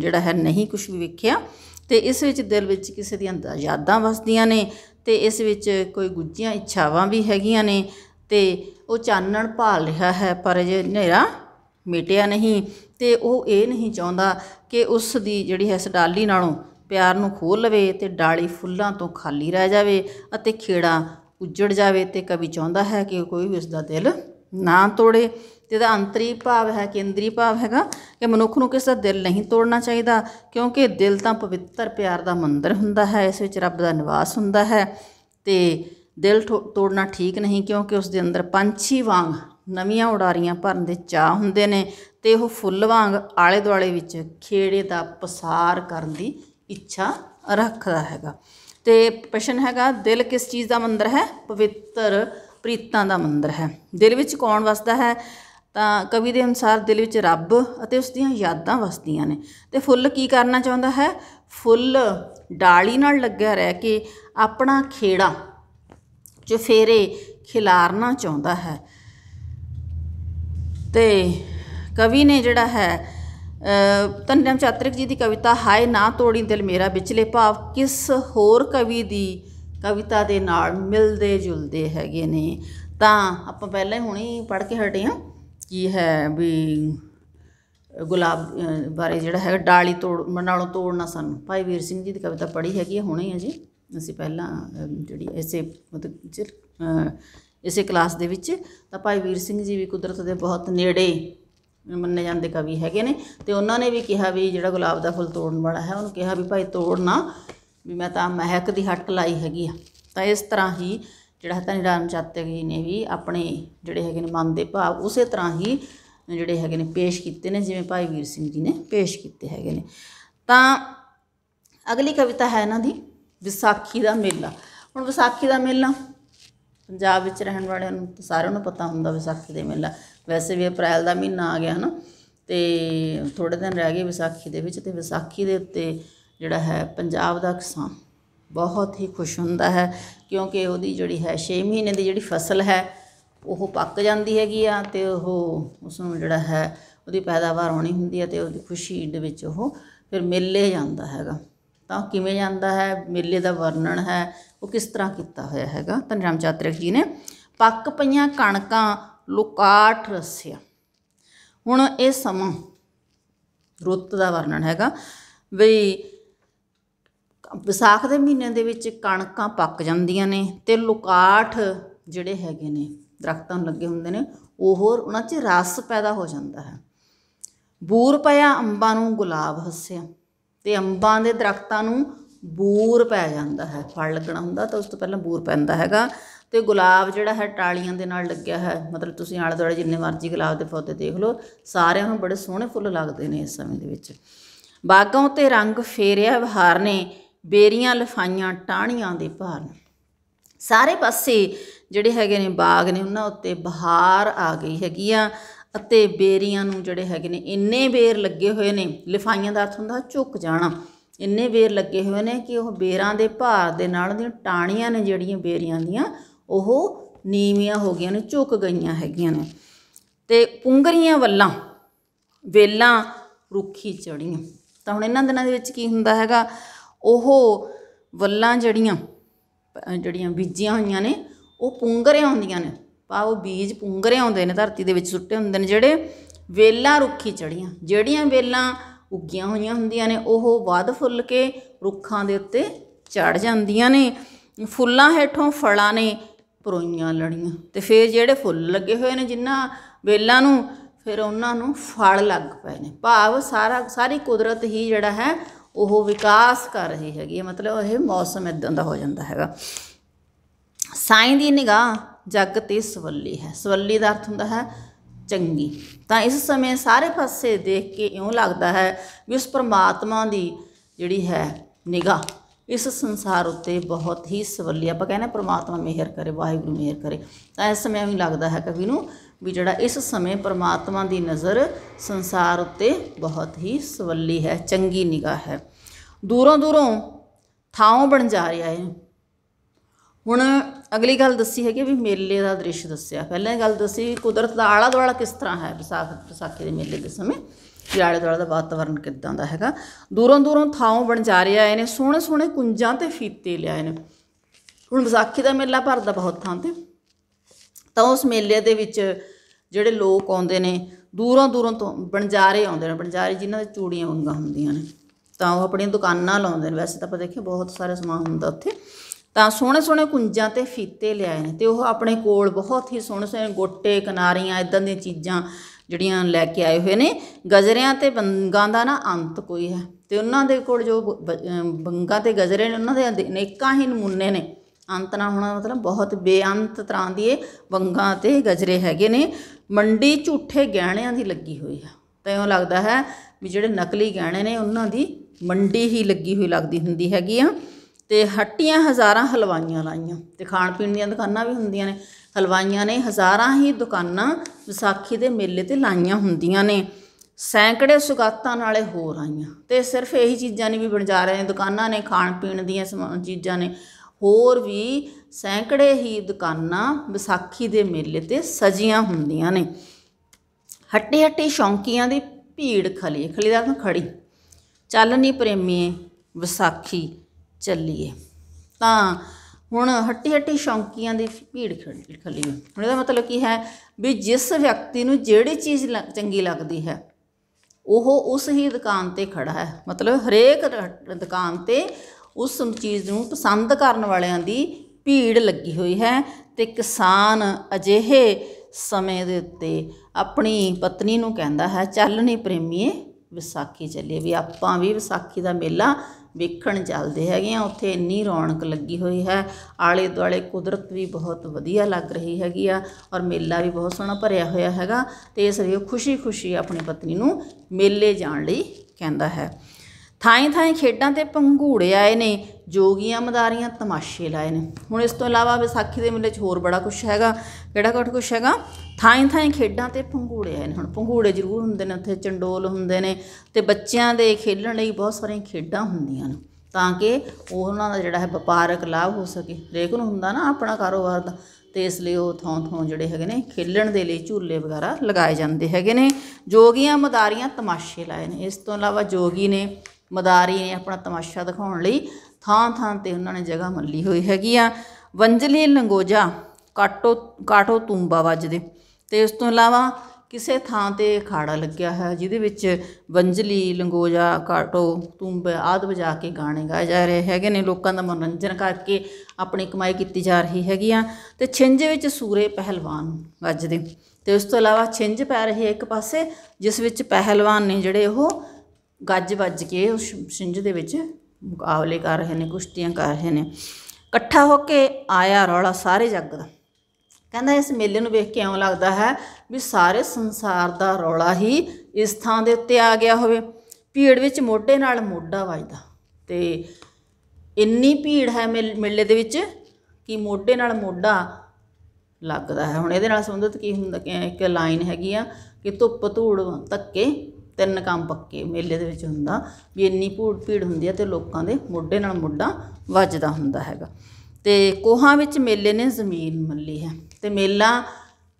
ਜਿਹੜਾ ਹੈ ਨਹੀਂ ਕੁਝ ਵੀ ਵੇਖਿਆ ਤੇ ਇਸ ਵਿੱਚ ਦਿਲ ਵਿੱਚ ਕਿਸੇ ਦੀਆਂ ਯਾਦਾਂ ਵਸਦੀਆਂ ਨੇ ਤੇ ਇਸ ਵਿੱਚ ਕੋਈ ਗੁੱਝੀਆਂ ਇੱਛਾਵਾਂ ਵੀ ਹੈਗੀਆਂ ਨੇ ਤੇ ਉਹ ਚਾਨਣ ਭਾਲ ਰਿਹਾ ਹੈ ਪਰ ਜੇ ਹਨੇਰਾ ਮਿਟਿਆ ਨਹੀਂ ਤੇ ਉਹ ਇਹ ਨਹੀਂ ਚਾਹੁੰਦਾ ਕਿ ਉਸ ਦੀ ਜਿਹੜੀ ਹੈ ਸਡਾਲੀ ਨਾਲੋਂ ਪਿਆਰ ਨੂੰ ਖੋਲ ਲਵੇ ਤੇ ਡਾਲੀ ਫੁੱਲਾਂ ਤੋਂ ਖਾਲੀ ਰਹਿ ਜਾਵੇ ਅਤੇ ਖੇੜਾ ਉੱਜੜ ਜਾਵੇ ਤੇ ਕਵੀ ਚਾਹੁੰਦਾ ਹੈ ਕਿ ਕੋਈ ਵੀ ਉਸ ਦਾ ਦਿਲ ਨਾ ਤੋੜੇ ਤੇ ਅੰਤਰੀ ਭਾਵ ਹੈ ਕੇਂਦਰੀ ਭਾਵ ਹੈਗਾ ਕਿ ਮਨੁੱਖ ਨੂੰ ਕਿਸੇ ਦਾ ਦਿਲ ਨਹੀਂ ਤੋੜਨਾ ਚਾਹੀਦਾ ਕਿਉਂਕਿ ਦਿਲ ਤਾਂ ਪਵਿੱਤਰ ਪਿਆਰ ਦਾ ਮੰਦਰ ਹੁੰਦਾ ਹੈ ਇਸ ਵਿੱਚ ਰੱਬ ਦਾ ਨਿਵਾਸ ਹੁੰਦਾ ਹੈ ਤੇ ਦਿਲ ਤੋੜਨਾ ਠੀਕ ਨਹੀਂ ਕਿਉਂਕਿ ਉਸ ਦੇ ਅੰਦਰ ਪੰਛੀ ਵਾਂਗ ਨਵੀਆਂ ਉਡਾਰੀਆਂ ਭਰਨ ਦੇ ਚਾਹ ਹੁੰਦੇ ਨੇ ਤੇ ਉਹ ਫੁੱਲ ਵਾਂਗ ਆਲੇ ਦੁਆਲੇ ਵਿੱਚ ਖੇੜੇ ਦਾ ਪਸਾਰ ਕਰਨ ਦੀ ਇੱਛਾ ਰੱਖਦਾ ਹੈਗਾ ਤੇ ਪ੍ਰਸ਼ਨ ਹੈਗਾ ਦਿਲ ਕਿਸ ਚੀਜ਼ ਦਾ ਮੰਦਰ ਹੈ ਪਵਿੱਤਰ ਪ੍ਰੀਤਾਂ ਦਾ ਮੰਦਰ ਹੈ ਦਿਲ ਵਿੱਚ ਕੌਣ ਵਸਦਾ ਹੈ ਤਾਂ ਕਵੀ ਦੇ ਅਨੁਸਾਰ ਦਿਲ ਵਿੱਚ ਰੱਬ ਅਤੇ ਉਸ ਦੀਆਂ ਯਾਦਾਂ ਵਸਦੀਆਂ ਨੇ ਤੇ ਫੁੱਲ ਕੀ ਕਰਨਾ ਚਾਹੁੰਦਾ ਹੈ ਫੁੱਲ ਡਾਲੀ ਨਾਲ ਲੱਗਿਆ ਰਹਿ ਕੇ ਆਪਣਾ ਖੇੜਾ ਜੋ ਫੇਰੇ ਖਿਲਾਰਨਾ ਚਾਹੁੰਦਾ ਹੈ ਤੇ ਕਵੀ ਨੇ ਜਿਹੜਾ ਹੈ ਧੰਨਰਾਮ ਚਾਤ੍ਰਿਕ ਜੀ ਦੀ ਕਵਿਤਾ ਹਾਏ ਨਾ ਤੋੜੀ ਦਿਲ ਮੇਰਾ ਵਿਚਲੇ ਭਾਵ ਕਿਸ ਹੋਰ ਕਵੀ ਦੀ ਕਵਿਤਾ ਦੇ ਨਾਲ ਮਿਲਦੇ ਜੁਲਦੇ ਹੈਗੇ ਨੇ ਤਾਂ ਆਪਾਂ ਪਹਿਲਾਂ ਹੀ ਹੁਣੀ ਪੜ੍ਹ ਕੇ ਹਟੇ ਆ ਕੀ ਹੈ ਵੀ ਗੁਲਾਬ ਬਾਰੇ ਜਿਹੜਾ ਹੈ ਡਾਲੀ ਤੋੜ ਨਾਲੋਂ ਤੋੜਨਾ ਸਾਨੂੰ ਭਾਈ ਵੀਰ ਸਿੰਘ ਜੀ ਦੀ ਕਵਿਤਾ ਪੜ੍ਹੀ ਹੈਗੀ ਹੈ ਹੁਣੇ ਆ ਜੀ ਅਸੀਂ ਪਹਿਲਾਂ ਜਿਹੜੀ ਐਸੇ ਮਤਲਬ ਇਸੇ ਕਲਾਸ ਦੇ ਵਿੱਚ ਤਾਂ ਭਾਈ ਵੀਰ ਸਿੰਘ ਜੀ ਵੀ ਕੁਦਰਤ ਦੇ ਬਹੁਤ ਨੇੜੇ ਮੰਨੇ ਜਾਂਦੇ ਕਵੀ ਹੈਗੇ ਨੇ ਤੇ ਉਹਨਾਂ ਨੇ ਵੀ ਕਿਹਾ ਵੀ ਜਿਹੜਾ ਗੁਲਾਬ ਦਾ ਫੁੱਲ ਤੋੜਨ ਵਾਲਾ ਹੈ ਉਹਨੂੰ ਕਿਹਾ ਵੀ ਭਾਈ ਤੋੜਨਾ ਵੀ ਮੈਂ ਤਾਂ ਮਹਿਕ ਦੀ ਹੱਟ ਲਾਈ ਹੈਗੀ ਆ ਤਾਂ ਇਸ ਤਰ੍ਹਾਂ ਹੀ ਜਿਹੜਾ ਤਾਂ ਨਿਰਾਨ ਚਾਤੇ ਜੀ ਨੇ ਵੀ ਆਪਣੇ ਜਿਹੜੇ ਹੈਗੇ ਨੇ ਮਨ ਦੇ ਭਾਵ ਉਸੇ ਤਰ੍ਹਾਂ ਹੀ ਜਿਹੜੇ ਹੈਗੇ ਨੇ ਪੇਸ਼ ਕੀਤੇ ਨੇ ਜਿਵੇਂ ਭਾਈ ਵੀਰ ਸਿੰਘ ਜੀ ਨੇ ਪੇਸ਼ ਕੀਤੇ ਹੈਗੇ ਨੇ ਤਾਂ ਅਗਲੀ ਕਵਿਤਾ ਹੈ ਇਹਨਾਂ ਦੀ ਵਿਸਾਖੀ ਦਾ ਮੇਲਾ ਹੁਣ ਵਿਸਾਖੀ ਦਾ ਮੇਲਾ ਪੰਜਾਬ ਵਿੱਚ ਰਹਿਣ ਵਾਲਿਆਂ ਨੂੰ ਸਾਰਿਆਂ ਨੂੰ ਪਤਾ ਹੁੰਦਾ ਵਿਸਾਖੀ ਦੇ ਮੇਲਾ ਵੈਸੇ ਵੀ ਅਪ੍ਰੈਲ ਦਾ ਮਹੀਨਾ ਆ ਗਿਆ ਹਨਾ ਤੇ ਥੋੜੇ ਦਿਨ ਰਹਿ ਗਏ ਵਿਸਾਖੀ ਦੇ ਵਿੱਚ ਤੇ ਵਿਸਾਖੀ ਦੇ ਉੱਤੇ ਜਿਹੜਾ ਹੈ ਪੰਜਾਬ ਦਾ ਕਿਸਾਨ ਬਹੁਤ ਹੀ ਖੁਸ਼ ਹੁੰਦਾ ਹੈ ਕਿਉਂਕਿ ਉਹਦੀ ਜਿਹੜੀ ਹੈ 6 ਮਹੀਨੇ ਦੀ ਜਿਹੜੀ ਫਸਲ ਹੈ ਉਹ ਪੱਕ ਜਾਂਦੀ ਹੈਗੀ ਆ ਤੇ ਉਹ ਉਸ ਨੂੰ ਜਿਹੜਾ ਹੈ ਉਹਦੀ ਪੈਦਾਵਾਰ ਹੋਣੀ ਹੁੰਦੀ ਹੈ ਤੇ ਉਹਦੀ ਖੁਸ਼ੀ ਦੇ ਵਿੱਚ ਉਹ ਫਿਰ ਮੇਲੇ ਜਾਂਦਾ ਹੈਗਾ ਤਾਂ ਕਿਵੇਂ ਜਾਂਦਾ ਹੈ ਮੇਲੇ ਦਾ ਵਰਣਨ ਹੈ ਉਹ ਕਿਸ ਤਰ੍ਹਾਂ ਕੀਤਾ ਹੋਇਆ ਹੈਗਾ ਧੰਨਰਾਮ ਚਾਤਰਕ ਜੀ ਨੇ ਪੱਕ ਪਈਆਂ ਕਣਕਾਂ ਲੁਕਾਟ ਰਸਿਆ ਹੁਣ ਇਹ ਸਮਾਂ ਰੁੱਤ ਦਾ ਵਰਣਨ ਹੈਗਾ ਵੀ ਵਿਸਾਖ ਦੇ ਮਹੀਨੇ ਦੇ ਵਿੱਚ ਕਣਕਾਂ ਪੱਕ ਜਾਂਦੀਆਂ ਨੇ ਤੇ ਲੁਕਾਟ ਜਿਹੜੇ ਹੈਗੇ ਨੇ ਦਰਖਤਾਂ ਨੂੰ ਲੱਗੇ ਹੁੰਦੇ ਨੇ ਉਹ ਉਹਨਾਂ 'ਚ ਰਸ ਪੈਦਾ ਹੋ ਜਾਂਦਾ ਹੈ ਬੂਰ ਪਿਆ ਅੰਬਾਂ ਨੂੰ ਗੁਲਾਬ ਹੱਸਿਆ ਤੇ ਅੰਬਾਂ ਦੇ ਦਰਖਤਾਂ ਨੂੰ ਬੂਰ ਪੈ ਜਾਂਦਾ ਹੈ ਫਲ ਲੱਗਣਾ ਹੁੰਦਾ ਤਾਂ ਉਸ ਤੋਂ ਪਹਿਲਾਂ ਬੂਰ ਪੈਂਦਾ ਹੈਗਾ ਤੇ ਗੁਲਾਬ ਜਿਹੜਾ ਹੈ ਟਾਲੀਆਂ ਦੇ ਨਾਲ ਲੱਗਿਆ ਹੈ ਮਤਲਬ ਤੁਸੀਂ ਆਲੇ ਦੁਆਲੇ ਜਿੰਨੇ ਮਰਜ਼ੀ ਗੁਲਾਬ ਦੇ ਪੌਦੇ ਦੇਖ ਲਓ ਸਾਰਿਆਂ ਨੂੰ ਬੜੇ ਸੋਹਣੇ ਫੁੱਲ ਲੱਗਦੇ ਨੇ ਇਸ ਸਮੇਂ ਦੇ ਵਿੱਚ ਬਾਗਾਂ ਤੇ ਰੰਗ ਫੇਰਿਆ ਬਹਾਰ ਨੇ ਬੇਰੀਆਂ ਲਫਾਈਆਂ ਟਾਹਣੀਆਂ ਦੇ ਭਾਰ ਸਾਰੇ ਪਾਸੇ ਜਿਹੜੇ ਹੈਗੇ ਨੇ ਬਾਗ ਨੇ ਉਹਨਾਂ ਉੱਤੇ ਬਹਾਰ ਆ ਗਈ ਹੈਗੀ ਆ ਅਤੇ ਬੇਰੀਆਂ ਨੂੰ ਜਿਹੜੇ ਹੈਗੇ ਨੇ ਇੰਨੇ ਬੇਰ ਲੱਗੇ ਹੋਏ ਨੇ ਲਫਾਈਆਂ ਦਾ ਅਰਥ ਹੁੰਦਾ ਝੁੱਕ ਜਾਣਾ ਇੰਨੇ ਬੇਰ ਲੱਗੇ ਹੋਏ ਨੇ ਕਿ ਉਹ ਬੇਰਾਂ ਦੇ ਭਾਰ ਦੇ ਨਾਲ ਦੀਆਂ ਟਾਣੀਆਂ ਨੇ ਜਿਹੜੀਆਂ ਬੇਰੀਆਂ ਦੀਆਂ ਉਹ ਨੀਵੀਆਂ ਹੋ ਗਈਆਂ ਨੇ ਝੁਕ ਗਈਆਂ ਹੈਗੀਆਂ ਨੇ ਤੇ ਪੁੰਗਰੀਆਂ ਵੱਲਾਂ ਵੇਲਾਂ ਰੁੱਖੀ ਚੜੀਆਂ ਤਾਂ ਹੁਣ ਇਹਨਾਂ ਦਿਨਾਂ ਦੇ ਵਿੱਚ ਕੀ ਹੁੰਦਾ ਹੈਗਾ ਉਹ ਵੱਲਾਂ ਜਿਹੜੀਆਂ ਜਿਹੜੀਆਂ ਬੀਜੀਆਂ ਹੋਈਆਂ ਨੇ ਉਹ ਪੁੰਗਰੇ ਹੁੰਦੀਆਂ ਨੇ ਪਾ ਉਹ ਬੀਜ ਪੁੰਗਰੇ ਆਉਂਦੇ ਨੇ ਧਰਤੀ ਦੇ ਵਿੱਚ ਸੁੱਟੇ ਹੁੰਦੇ ਨੇ ਜਿਹੜੇ ਵੇਲਾਂ ਰੁੱਖੀ ਚੜੀਆਂ ਜਿਹੜੀਆਂ ਵੇਲਾਂ ਉੱਗੀਆਂ ਹੋਈਆਂ ਹੁੰਦੀਆਂ ਨੇ ਉਹ ਵੱਧ ਫੁੱਲ ਕੇ ਰੁੱਖਾਂ ਦੇ ਉੱਤੇ ਚੜ ਜਾਂਦੀਆਂ ਨੇ ਫੁੱਲਾਂ ਹੇਠੋਂ ਫਲਾਂ ਨੇ ਪਰੋਈਆਂ ਲੜੀਆਂ ਤੇ ਫਿਰ ਜਿਹੜੇ ਫੁੱਲ ਲੱਗੇ ਹੋਏ ਨੇ ਜਿਨ੍ਹਾਂ ਵੇਲਾਂ ਨੂੰ ਫਿਰ ਉਹਨਾਂ ਨੂੰ ਫਲ ਲੱਗ ਪਏ ਨੇ ਭਾਵ ਸਾਰਾ ਸਾਰੀ ਕੁਦਰਤ ਹੀ ਜਿਹੜਾ ਹੈ ਉਹ ਵਿਕਾਸ ਕਰ ਰਹੀ ਹੈਗੀ ਹੈ ਮਤਲਬ ਇਹ ਮੌਸਮ ਇਦਾਂ ਦਾ ਹੋ ਜਾਂਦਾ ਹੈਗਾ ਸਾਈਂ ਦੀ ਨਿਗਾਹ ਜਗ ਤੇ ਸਵੱਲੀ ਹੈ ਸਵੱਲੀ ਦਾ ਅਰਥ ਹੁੰਦਾ ਹੈ ਚੰਗੀ ਤਾਂ ਇਸ ਸਮੇਂ ਸਾਰੇ ਪਾਸੇ ਦੇਖ ਕੇ ਇਉਂ ਲੱਗਦਾ ਹੈ ਵੀ ਉਸ ਪ੍ਰਮਾਤਮਾ ਦੀ ਜਿਹੜੀ ਹੈ ਨਿਗਾਹ ਇਸ ਸੰਸਾਰ ਉੱਤੇ ਬਹੁਤ ਹੀ ਸਵੱਲੀ ਆਪਾਂ ਕਹਿੰਦੇ ਪ੍ਰਮਾਤਮਾ ਮਿਹਰ ਕਰੇ ਵਾਹਿਗੁਰੂ ਮਿਹਰ ਕਰੇ ਤਾਂ ਇਸ ਸਮੇਂ ਵੀ ਲੱਗਦਾ ਹੈ ਕਵੀ ਨੂੰ ਵੀ ਜਿਹੜਾ ਇਸ ਸਮੇਂ ਪ੍ਰਮਾਤਮਾ ਦੀ ਨਜ਼ਰ ਸੰਸਾਰ ਉੱਤੇ ਬਹੁਤ ਹੀ ਸਵੱਲੀ ਹੈ ਚੰਗੀ ਨਿਗਾਹ ਹੈ ਦੂਰੋਂ ਦੂਰੋਂ ਥਾਉ ਬਣ ਜਾ ਰਿਹਾ ਹੈ ਹੁਣ ਅਗਲੀ ਗੱਲ ਦੱਸੀ ਹੈਗੀ ਵੀ ਮੇਲੇ ਦਾ ਦ੍ਰਿਸ਼ ਦੱਸਿਆ ਪਹਿਲਾਂ ਇਹ ਗੱਲ ਦੱਸੀ ਕੁਦਰਤ ਦਾ ਆਲਾ ਦੁਆਲਾ ਕਿਸ ਤਰ੍ਹਾਂ ਹੈ ਵਿਸਾਖ ਵਿਸਾਖੀ ਦੇ ਮੇਲੇ ਦੇ ਸਮੇਂ ਕਿ ਆਲੇ ਦੁਆਲੇ ਦਾ ਵਾਤਾਵਰਨ ਕਿਦਾਂ ਦਾ ਹੈਗਾ ਦੂਰੋਂ ਦੂਰੋਂ ਥਾਂ ਬਣਜਾਰੇ ਆਏ ਨੇ ਸੋਹਣੇ ਸੋਹਣੇ ਕੁੰਜਾਂ ਤੇ ਫੀਤੇ ਲਿਆਏ ਨੇ ਹੁਣ ਵਿਸਾਖੀ ਦਾ ਮੇਲਾ ਭਰਦਾ ਬਹੁਤ ਥਾਂ ਤੇ ਤਾਂ ਉਸ ਮੇਲੇ ਦੇ ਵਿੱਚ ਜਿਹੜੇ ਲੋਕ ਆਉਂਦੇ ਨੇ ਦੂਰੋਂ ਦੂਰੋਂ ਤੋਂ ਬਣਜਾਰੇ ਆਉਂਦੇ ਨੇ ਬਣਜਾਰੇ ਜਿਨ੍ਹਾਂ ਦੇ ਚੂੜੀਆਂ ਵੰਗਾ ਹੁੰਦੀਆਂ ਨੇ ਤਾਂ ਉਹ ਆਪਣੀਆਂ ਦੁਕਾਨਾਂ ਲਾਉਂਦੇ ਨੇ ਵੈਸੇ ਤਾਂ ਆਪਾਂ ਦੇਖਿਆ ਬਹੁਤ ਸਾਰੇ ਸਮਾਨ ਹੁੰਦਾ ਉੱਥੇ ਤਾਂ ਸੋਹਣੇ ਸੋਹਣੇ ਕੁੰਜਾਂ ਤੇ ਫੀਤੇ ਲਿਆਏ ਨੇ ਤੇ ਉਹ ਆਪਣੇ ਕੋਲ ਬਹੁਤ ਹੀ ਸੋਹਣੇ ਸੋਹਣੇ ਗੋਟੇ ਕਿਨਾਰੀਆਂ ਇਦਾਂ ਦੀਆਂ ਚੀਜ਼ਾਂ ਜਿਹੜੀਆਂ ਲੈ ਕੇ ਆਏ ਹੋਏ ਨੇ ਗਜਰਿਆਂ ਤੇ ਬੰਗਾਂ ਦਾ ਨਾ ਅੰਤ ਕੋਈ ਹੈ ਤੇ ਉਹਨਾਂ ਦੇ ਕੋਲ ਜੋ ਬੰਗਾਂ ਤੇ ਗਜਰੇ ਨੇ ਉਹਨਾਂ ਦੇ ਅਨੇਕਾਂ ਹੀ ਨਮੂਨੇ ਨੇ ਅੰਤ ਨਾ ਹੋਣਾ ਮਤਲਬ ਬਹੁਤ ਬੇਅੰਤ ਤਰ੍ਹਾਂ ਦੀ ਬੰਗਾਂ ਤੇ ਗਜਰੇ ਹੈਗੇ ਨੇ ਮੰਡੀ ਝੂਠੇ ਗਹਿਣਿਆਂ ਦੀ ਲੱਗੀ ਹੋਈ ਹੈ ਤੇ ਉਹ ਲੱਗਦਾ ਹੈ ਵੀ ਜਿਹੜੇ ਨਕਲੀ ਗਹਿਣੇ ਨੇ ਉਹਨਾਂ ਦੀ ਮੰਡੀ ਹੀ ਲੱਗੀ ਹੋਈ ਲੱਗਦੀ ਹੁੰਦੀ ਹੈਗੀ ਆ ਤੇ ਹੱਟੀਆਂ ਹਜ਼ਾਰਾਂ ਹਲਵਾਈਆਂ ਲਾਈਆਂ ਤੇ ਖਾਣ ਪੀਣ ਦੀਆਂ ਦੁਕਾਨਾਂ ਵੀ ਹੁੰਦੀਆਂ ਨੇ ਹਲਵਾਈਆਂ ਨੇ ਹਜ਼ਾਰਾਂ ਹੀ ਦੁਕਾਨਾਂ ਵਿਸਾਖੀ ਦੇ ਮੇਲੇ ਤੇ ਲਾਈਆਂ ਹੁੰਦੀਆਂ ਨੇ ਸੈਂਕੜੇ ਸੁਗਾਤਾਂ ਨਾਲੇ ਹੋਰ ਆਈਆਂ ਤੇ ਸਿਰਫ ਇਹੀ ਚੀਜ਼ਾਂ ਨਹੀਂ ਵੀ ਬਣ ਜਾ ਰਹੇ ਦੁਕਾਨਾਂ ਨੇ ਖਾਣ ਪੀਣ ਦੀਆਂ ਚੀਜ਼ਾਂ ਨੇ ਹੋਰ ਵੀ ਸੈਂਕੜੇ ਹੀ ਦੁਕਾਨਾਂ ਵਿਸਾਖੀ ਦੇ ਮੇਲੇ ਤੇ ਸਜੀਆਂ ਹੁੰਦੀਆਂ ਨੇ ਹੱਟੇ ਹੱਟੇ ਸ਼ੌਂਕੀਆਂ ਦੀ ਭੀੜ ਖਲੀ ਖਲੀ ਦਾ ਖੜੀ ਚੱਲ ਨਹੀਂ ਪ੍ਰੇਮੀਏ ਵਿਸਾਖੀ ਚੱਲੀਏ ਤਾਂ ਹੁਣ ਹੱਟੀ ਹੱਟੀ ਸ਼ੌਂਕੀਆਂ ਦੀ ਭੀੜ ਖੜੀ ਖਲੀ ਹੁਣ ਇਹਦਾ ਮਤਲਬ ਕੀ ਹੈ ਵੀ ਜਿਸ ਵਿਅਕਤੀ ਨੂੰ ਜਿਹੜੀ ਚੀਜ਼ ਚੰਗੀ ਲੱਗਦੀ ਹੈ ਉਹ ਉਸ ਹੀ ਦੁਕਾਨ ਤੇ ਖੜਾ ਹੈ ਮਤਲਬ ਹਰੇਕ ਦੁਕਾਨ ਤੇ ਉਸ ਚੀਜ਼ ਨੂੰ ਪਸੰਦ ਕਰਨ ਵਾਲਿਆਂ ਦੀ ਭੀੜ ਲੱਗੀ ਹੋਈ ਹੈ ਤੇ ਕਿਸਾਨ ਅਜਿਹੇ ਸਮੇਂ ਦੇ ਉੱਤੇ ਆਪਣੀ ਪਤਨੀ ਨੂੰ ਕਹਿੰਦਾ ਹੈ ਚੱਲ ਨਹੀਂ ਪ੍ਰੇਮੀਏ ਵਿਸਾਖੀ ਚੱਲੀਏ ਵੀ ਆਪਾਂ ਵੀ ਵਿਸਾਖੀ ਦਾ ਮੇਲਾ ਵੇਖਣ ਚੱਲਦੇ ਹੈਗੇ ਆ ਉੱਥੇ ਇੰਨੀ ਰੌਣਕ ਲੱਗੀ ਹੋਈ ਹੈ ਆਲੇ ਦੁਆਲੇ ਕੁਦਰਤ ਵੀ ਬਹੁਤ ਵਧੀਆ ਲੱਗ ਰਹੀ ਹੈਗੀ ਆ ਔਰ ਮੇਲਾ ਵੀ ਬਹੁਤ ਸੋਹਣਾ ਭਰਿਆ ਹੋਇਆ ਹੈਗਾ ਤੇ ਇਸ ਲਈ ਉਹ ਖੁਸ਼ੀ-ਖੁਸ਼ੀ ਆਪਣੀ ਪਤਨੀ ਨੂੰ ਮੇਲੇ ਜਾਣ ਲਈ ਕਹਿੰਦਾ ਹੈ ਥਾਂ ਥਾਂ ਖੇਡਾਂ ਤੇ ਪੰਘੂੜੇ ਆਏ ਨੇ ਜੋਗੀਆਂ ਮਦਾਰੀਆਂ ਤਮਾਸ਼ੇ ਲਾਏ ਨੇ ਹੁਣ ਇਸ ਤੋਂ ਇਲਾਵਾ ਵਿਸਾਖੀ ਦੇ ਮੇਲੇ 'ਚ ਹੋਰ ਬੜਾ ਕੁਝ ਹੈਗਾ ਕਿਹੜਾ ਕੁਝ ਕੁਝ ਹੈਗਾ ਥਾਂ ਥਾਂ ਖੇਡਾਂ ਤੇ ਪੰਘੂੜੇ ਆਏ ਨੇ ਹੁਣ ਪੰਘੂੜੇ ਜ਼ਰੂਰ ਹੁੰਦੇ ਨੇ ਉੱਥੇ ਚੰਡੋਲ ਹੁੰਦੇ ਨੇ ਤੇ ਬੱਚਿਆਂ ਦੇ ਖੇਡਣ ਲਈ ਬਹੁਤ ਸਾਰੀਆਂ ਖੇਡਾਂ ਹੁੰਦੀਆਂ ਨੇ ਤਾਂ ਕਿ ਉਹਨਾਂ ਦਾ ਜਿਹੜਾ ਹੈ ਵਪਾਰਕ ਲਾਭ ਹੋ ਸਕੇ ਰੇਕ ਨੂੰ ਹੁੰਦਾ ਨਾ ਆਪਣਾ ਕਾਰੋਬਾਰ ਦਾ ਤੇ ਇਸ ਲਈ ਉਹ ਥਾਂ ਥਾਂ ਜਿਹੜੇ ਹੈਗੇ ਨੇ ਖੇਲਣ ਦੇ ਲਈ ਝੂਲੇ ਵਗੈਰਾ ਲਗਾਏ ਜਾਂਦੇ ਹੈਗੇ ਨੇ ਜੋਗੀਆਂ ਮਦਾਰੀਆਂ ਤਮਾਸ਼ੇ ਲਾਏ ਨੇ ਇਸ ਤੋਂ ਇਲਾਵਾ ਜੋਗੀ ਨੇ ਮਦਾਰੀ ਨੇ ਆਪਣਾ ਤਮਾਸ਼ਾ ਦਿਖਾਉਣ ਲਈ ਥਾਂ ਥਾਂ ਤੇ ਉਹਨਾਂ ਨੇ ਜਗ੍ਹਾ ਮੱਲੀ ਹੋਈ ਹੈਗੀ ਆ ਵੰਜਲੀ ਲੰਗੋਜਾ ਕਾਟੋ ਕਾਟੋ ਤੂੰਬਾ ਵੱਜਦੇ ਤੇ ਉਸ ਤੋਂ ਇਲਾਵਾ ਕਿਸੇ ਥਾਂ ਤੇ ਅਖਾੜਾ ਲੱਗਿਆ ਹੈ ਜਿਹਦੇ ਵਿੱਚ ਵੰਜਲੀ ਲੰਗੋਜਾ ਕਾਟੋ ਤੂੰਬਾ ਆਦਿ ਵਜਾ ਕੇ ਗਾਣੇ ਗਾਏ ਜਾ ਰਹੇ ਹੈਗੇ ਨੇ ਲੋਕਾਂ ਦਾ ਮਨੋਰੰਜਨ ਕਰਕੇ ਆਪਣੀ ਕਮਾਈ ਕੀਤੀ ਜਾ ਰਹੀ ਹੈਗੀ ਆ ਤੇ ਛਿੰਝ ਵਿੱਚ ਸੂਰੇ ਪਹਿਲਵਾਨ ਵੱਜਦੇ ਤੇ ਉਸ ਤੋਂ ਇਲਾਵਾ ਛਿੰਝ ਪੈ ਰਹੀ ਹੈ ਇੱਕ ਪਾਸੇ ਜਿਸ ਵਿੱਚ ਪਹਿਲਵਾਨ ਨੇ ਜਿਹੜੇ ਉਹ ਗੱਜ ਵੱਜ ਕੇ ਉਸ ਸਿੰਜ ਦੇ ਵਿੱਚ ਮੁਕਾਬਲੇ ਕਰ ਰਹੇ ਨੇ ਕੁਸ਼ਤੀਆਂ ਕਰ ਰਹੇ ਨੇ ਇਕੱਠਾ ਹੋ ਕੇ ਆਇਆ ਰੌਲਾ ਸਾਰੇ ਜੱਗ ਦਾ ਕਹਿੰਦਾ ਇਸ ਮੇਲੇ ਨੂੰ ਵੇਖ ਕੇ ਐਂ ਲੱਗਦਾ ਹੈ ਵੀ ਸਾਰੇ ਸੰਸਾਰ ਦਾ ਰੌਲਾ ਹੀ ਇਸ ਥਾਂ ਦੇ ਉੱਤੇ ਆ ਗਿਆ ਹੋਵੇ ਭੀੜ ਵਿੱਚ ਮੋਢੇ ਨਾਲ ਮੋਢਾ ਵੱਜਦਾ ਤੇ ਇੰਨੀ ਭੀੜ ਹੈ ਮੇਲੇ ਦੇ ਵਿੱਚ ਕਿ ਮੋਢੇ ਨਾਲ ਮੋਢਾ ਲੱਗਦਾ ਹੈ ਹੁਣ ਇਹਦੇ ਨਾਲ ਸੰਬੰਧਿਤ ਕੀ ਹੁੰਦਾ ਕਿ ਇੱਕ ਲਾਈਨ ਹੈਗੀ ਆ ਕਿ ਧੁੱਪ ਧੂੜ ਧੱਕੇ ਤਿੰਨ ਕੰਮ ਪੱਕੇ ਮੇਲੇ ਦੇ ਵਿੱਚ ਹੁੰਦਾ ਵੀ ਇੰਨੀ ਭੂੜ ਭੀੜ ਹੁੰਦੀ ਹੈ ਤੇ ਲੋਕਾਂ ਦੇ ਮੋਢੇ ਨਾਲ ਮੋਢਾ ਵੱਜਦਾ ਹੁੰਦਾ ਹੈਗਾ ਤੇ ਕੋਹਾਂ ਵਿੱਚ ਮੇਲੇ ਨੇ ਜ਼ਮੀਨ ਮੱਲੀ ਹੈ ਤੇ ਮੇਲਾ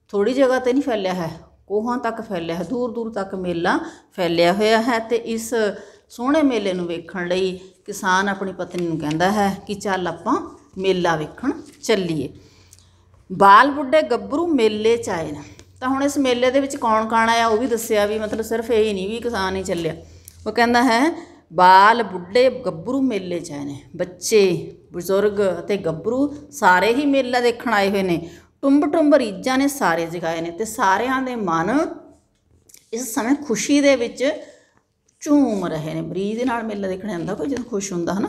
ਥੋੜੀ ਜਗ੍ਹਾ ਤੇ ਨਹੀਂ ਫੈਲਿਆ ਹੈ ਕੋਹਾਂ ਤੱਕ ਫੈਲਿਆ ਹੈ ਦੂਰ ਦੂਰ ਤੱਕ ਮੇਲਾ ਫੈਲਿਆ ਹੋਇਆ ਹੈ ਤੇ ਇਸ ਸੋਹਣੇ ਮੇਲੇ ਨੂੰ ਵੇਖਣ ਲਈ ਕਿਸਾਨ ਆਪਣੀ ਪਤਨੀ ਨੂੰ ਕਹਿੰਦਾ ਹੈ ਕਿ ਚੱਲ ਆਪਾਂ ਮੇਲਾ ਵੇਖਣ ਚੱਲੀਏ ਬਾਲ ਬੁੱਢੇ ਗੱਭਰੂ ਮੇਲੇ ਚ ਆਏ ਨੇ ਤਾਂ ਹੁਣ ਇਸ ਮੇਲੇ ਦੇ ਵਿੱਚ ਕੌਣ ਕਾਣਾ ਆਇਆ ਉਹ ਵੀ ਦੱਸਿਆ ਵੀ ਮਤਲਬ ਸਿਰਫ ਇਹ ਹੀ ਨਹੀਂ ਵੀ ਕਿਸਾਨ ਹੀ ਚੱਲਿਆ ਉਹ ਕਹਿੰਦਾ ਹੈ ਬਾਲ ਬੁੱਢੇ ਗੱਭਰੂ ਮੇਲੇ 'ਚ ਆਏ ਨੇ ਬੱਚੇ ਬਜ਼ੁਰਗ ਅਤੇ ਗੱਭਰੂ ਸਾਰੇ ਹੀ ਮੇਲਾ ਦੇਖਣ ਆਏ ਹੋਏ ਨੇ ਟੁੰਬ ਟੁੰਬ ਰੀਜਾਂ ਨੇ ਸਾਰੇ ਜਗਾਏ ਨੇ ਤੇ ਸਾਰਿਆਂ ਦੇ ਮਨ ਇਸ ਸਮੇਂ ਖੁਸ਼ੀ ਦੇ ਵਿੱਚ ਝੂਮ ਰਹੇ ਨੇ ਬਰੀਜ ਦੇ ਨਾਲ ਮੇਲਾ ਦੇਖਣ ਆਉਂਦਾ ਕੋਈ ਜਦੋਂ ਖੁਸ਼ ਹੁੰਦਾ ਹਨਾ